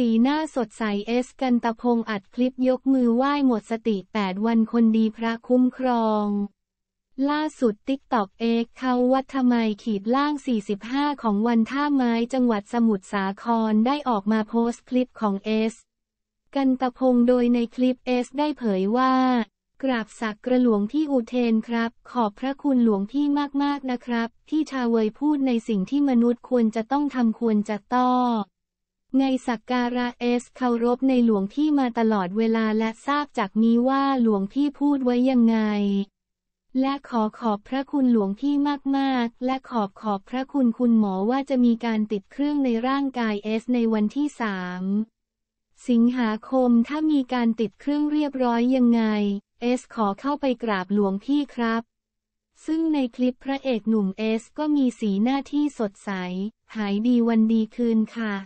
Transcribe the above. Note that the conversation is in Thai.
สีหน้าสดใสเอส กันตะพง อัดคลิปยกมือไหว้หมดสติ 8 วันคนดีพระคุ้มครอง ล่าสุดติ๊กตอกเอกเขาวัดทไม ขีดล่าง 45 ของวันท่าไม้จังหวัดสมุทรสาครได้ออกมาโพสต์คลิปของเอส กันตะพงโดยในคลิปเอส ได้เผยว่า กราบสักกระหลวงพี่อุเทนครับ ขอบพระคุณหลวงพี่มากๆนะครับ ที่ชาเวยพูดในสิ่งที่มนุษย์ควรจะต้องทำควรจะต้องในสักการะเอสเคารพในหลวงพี่มาตลอดเวลาและทราบจากนี้ว่าหลวงพี่พูดไว้ยังไง และขอขอบพระคุณหลวงพี่มาก ๆ และขอบขอบพระคุณคุณหมอว่าจะมีการติดเครื่องในร่างกายเอสในวันที่สามสิงหาคมถ้ามีการติดเครื่องเรียบร้อยยังไง เอสขอเข้าไปกราบหลวงพี่ครับ ซึ่งในคลิปพระเอกหนุ่มเอส ก็มีสีหน้าที่สดใส หายดีวันดีคืนค่ะ